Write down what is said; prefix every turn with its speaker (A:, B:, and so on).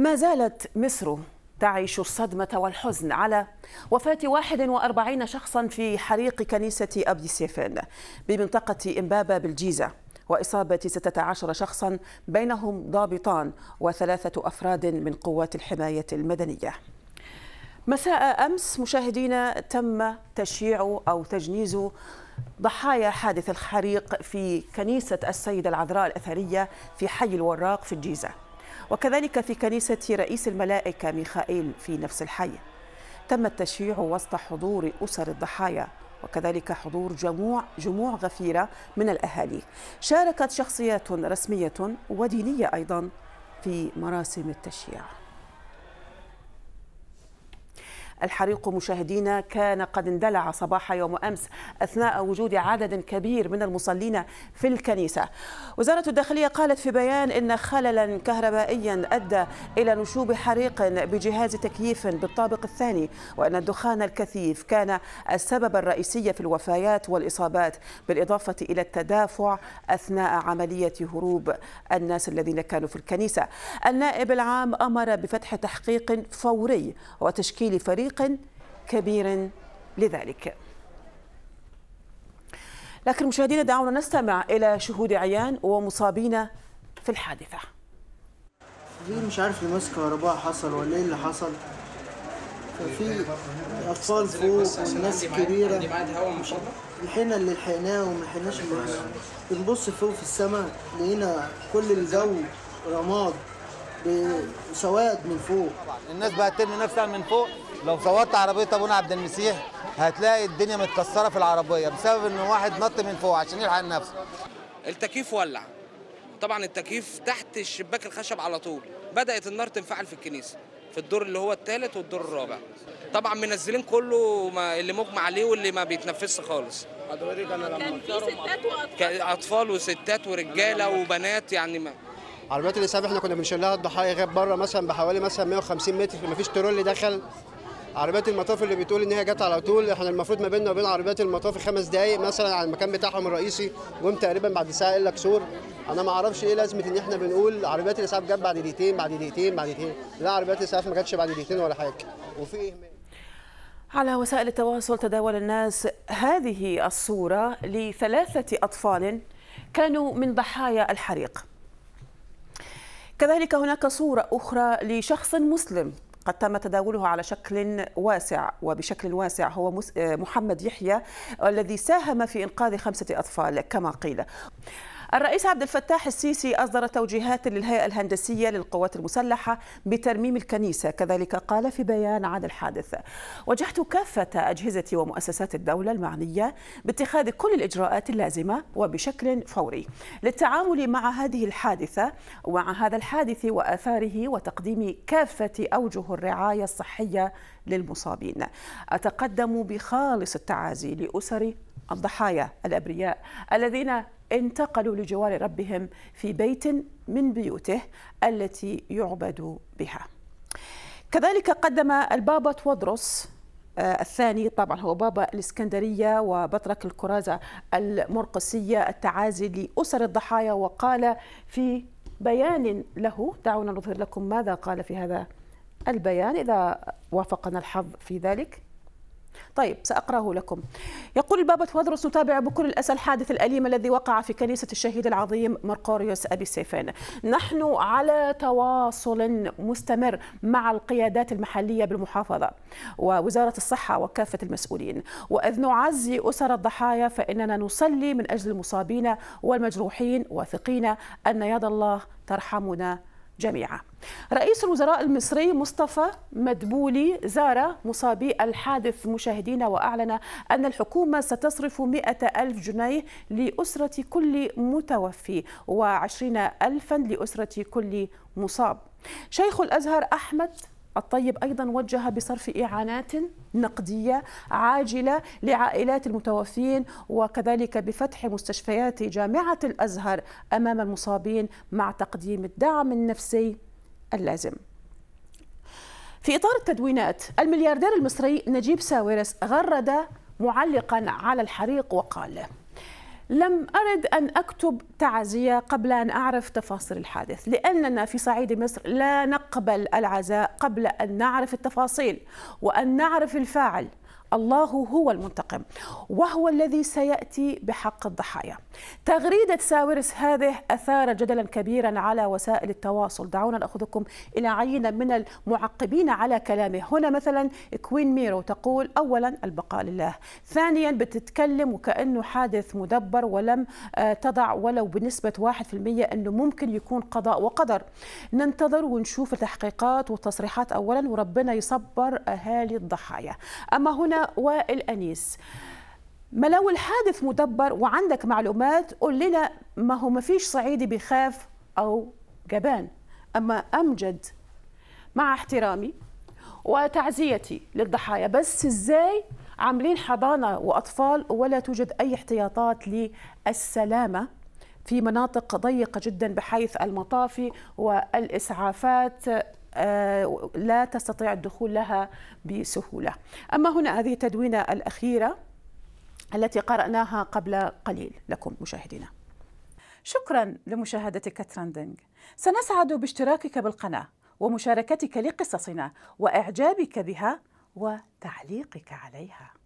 A: ما زالت مصر تعيش الصدمة والحزن على وفاة 41 شخصا في حريق كنيسة أبي سيفين بمنطقة إمبابة بالجيزة وإصابة 16 شخصا بينهم ضابطان وثلاثة أفراد من قوات الحماية المدنية مساء أمس مشاهدينا تم تشييع أو تجنيز ضحايا حادث الحريق في كنيسة السيدة العذراء الأثرية في حي الوراق في الجيزة وكذلك في كنيسة رئيس الملائكة ميخائيل في نفس الحي تم التشييع وسط حضور أسر الضحايا وكذلك حضور جموع جموع غفيرة من الأهالي شاركت شخصيات رسمية ودينية أيضا في مراسم التشييع الحريق مشاهدينا كان قد اندلع صباح يوم أمس أثناء وجود عدد كبير من المصلين في الكنيسة وزارة الداخلية قالت في بيان إن خللا كهربائيا أدى إلى نشوب حريق بجهاز تكييف بالطابق الثاني وأن الدخان الكثيف كان السبب الرئيسي في الوفيات والإصابات بالإضافة إلى التدافع أثناء عملية هروب الناس الذين كانوا في الكنيسة النائب العام أمر بفتح تحقيق فوري وتشكيل فريق طريق كبير لذلك لكن مشاهدينا دعونا نستمع إلى شهود عيان ومصابين في الحادثة مش عارف المسك كهرباء حصل ولا ايه اللي حصل ففي اطفال فوق والناس كبيره لحقنا اللي لحقناه وما لحقناش اللي بنبص فوق في السماء لقينا كل الجو رماد بسواد من فوق الناس بقت ترمي نفسها من فوق لو صورت عربيه ابونا عبد المسيح هتلاقي الدنيا متكسره في العربيه بسبب ان واحد نط من فوق عشان يلحق نفسه التكييف ولع طبعا التكييف تحت الشباك الخشب على طول بدات النار تنفعل في الكنيسه في الدور اللي هو الثالث والدور الرابع طبعا منزلين كله ما اللي مجمع عليه واللي ما بيتنفسش خالص كان في اطفال وستات ورجاله وبنات يعني ما عربيات الاسعاف احنا كنا بنشيل لها الضحايا غاب بره مثلا بحوالي مثلا 150 متر ما فيش ترول دخل عربيات المطاف اللي بتقول ان هي جت على طول احنا المفروض ما بيننا وبين عربيات المطاف خمس دقائق مثلا على المكان بتاعهم الرئيسي جم تقريبا بعد ساعه الا كسور انا ما اعرفش ايه لازمه ان احنا بنقول عربيات الاسعاف جت بعد دقيقتين بعد دقيقتين بعد دقيقتين لا عربيات الاسعاف ما جتش بعد دقيقتين ولا حاجه وفي إيه على وسائل التواصل تداول الناس هذه الصوره لثلاثه اطفال كانوا من ضحايا الحريق كذلك هناك صوره اخرى لشخص مسلم قد تم تداوله على شكل واسع وبشكل واسع هو آه، محمد يحيى الذي ساهم في إنقاذ خمسة أطفال كما قيل الرئيس عبد الفتاح السيسي أصدر توجيهات للهيئة الهندسية للقوات المسلحة بترميم الكنيسة كذلك قال في بيان عن الحادث وجهت كافة أجهزة ومؤسسات الدولة المعنية باتخاذ كل الإجراءات اللازمة وبشكل فوري للتعامل مع هذه الحادثة ومع هذا الحادث وآثاره وتقديم كافة أوجه الرعاية الصحية للمصابين أتقدم بخالص التعازي لأسر الضحايا الأبرياء الذين انتقلوا لجوار ربهم في بيت من بيوته التي يعبد بها كذلك قدم البابا تودروس آه، الثاني طبعا هو بابا الإسكندرية وبطرك الكرازة المرقسية التعازي لأسر الضحايا وقال في بيان له دعونا نظهر لكم ماذا قال في هذا البيان إذا وافقنا الحظ في ذلك طيب سأقرأه لكم يقول البابا تودروس نتابع بكل الأسى الحادث الأليم الذي وقع في كنيسة الشهيد العظيم مرقوريوس أبي سيفان نحن على تواصل مستمر مع القيادات المحلية بالمحافظة ووزارة الصحة وكافة المسؤولين وإذ نعزي أسر الضحايا فإننا نصلي من أجل المصابين والمجروحين واثقين أن يد الله ترحمنا جميعا رئيس الوزراء المصري مصطفى مدبولي زار مصابي الحادث مشاهدين وأعلن أن الحكومة ستصرف مئة ألف جنيه لأسرة كل متوفي وعشرين ألفا لأسرة كل مصاب شيخ الأزهر أحمد الطيب أيضا وجه بصرف إعانات نقدية عاجلة لعائلات المتوفين وكذلك بفتح مستشفيات جامعة الأزهر أمام المصابين مع تقديم الدعم النفسي اللازم في إطار التدوينات الملياردير المصري نجيب ساويرس غرد معلقا على الحريق وقال لم أرد أن أكتب تعزية قبل أن أعرف تفاصيل الحادث لأننا في صعيد مصر لا نقبل العزاء قبل أن نعرف التفاصيل وأن نعرف الفاعل الله هو المنتقم وهو الذي سيأتي بحق الضحايا تغريدة ساويرس هذه أثارت جدلا كبيرا على وسائل التواصل دعونا نأخذكم إلى عينة من المعقبين على كلامه هنا مثلا كوين ميرو تقول أولا البقاء لله ثانيا بتتكلم وكأنه حادث مدبر ولم آه، تضع ولو بنسبة 1% أنه ممكن يكون قضاء وقدر ننتظر ونشوف التحقيقات والتصريحات أولا وربنا يصبر أهالي الضحايا أما هنا والأنيس ما لو الحادث مدبر وعندك معلومات قول لنا ما هو ما فيش صعيدي بيخاف أو جبان أما أمجد مع احترامي وتعزيتي للضحايا بس إزاي عاملين حضانة وأطفال ولا توجد أي احتياطات للسلامة في مناطق ضيقة جدا بحيث المطافي والإسعافات آه، لا تستطيع الدخول لها بسهولة أما هنا هذه التدوينة الأخيرة التي قرأناها قبل قليل لكم مشاهدينا شكرا لمشاهدتك ترندنج سنسعد باشتراكك بالقناة ومشاركتك لقصصنا وإعجابك بها وتعليقك عليها